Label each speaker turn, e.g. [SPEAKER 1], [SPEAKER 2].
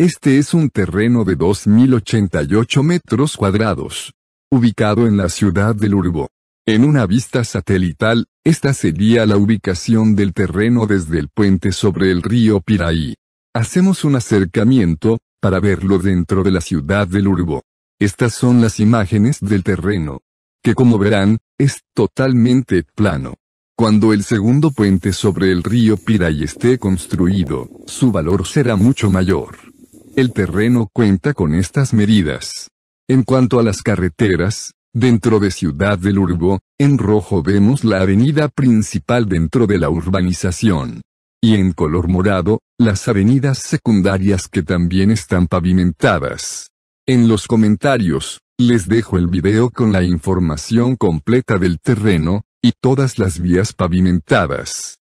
[SPEAKER 1] Este es un terreno de 2.088 metros cuadrados. Ubicado en la ciudad del Urbo. En una vista satelital, esta sería la ubicación del terreno desde el puente sobre el río Piraí. Hacemos un acercamiento, para verlo dentro de la ciudad del Urbo. Estas son las imágenes del terreno. Que como verán, es totalmente plano. Cuando el segundo puente sobre el río Piraí esté construido, su valor será mucho mayor. El terreno cuenta con estas medidas. En cuanto a las carreteras, dentro de Ciudad del Urbo, en rojo vemos la avenida principal dentro de la urbanización. Y en color morado, las avenidas secundarias que también están pavimentadas. En los comentarios, les dejo el video con la información completa del terreno, y todas las vías pavimentadas.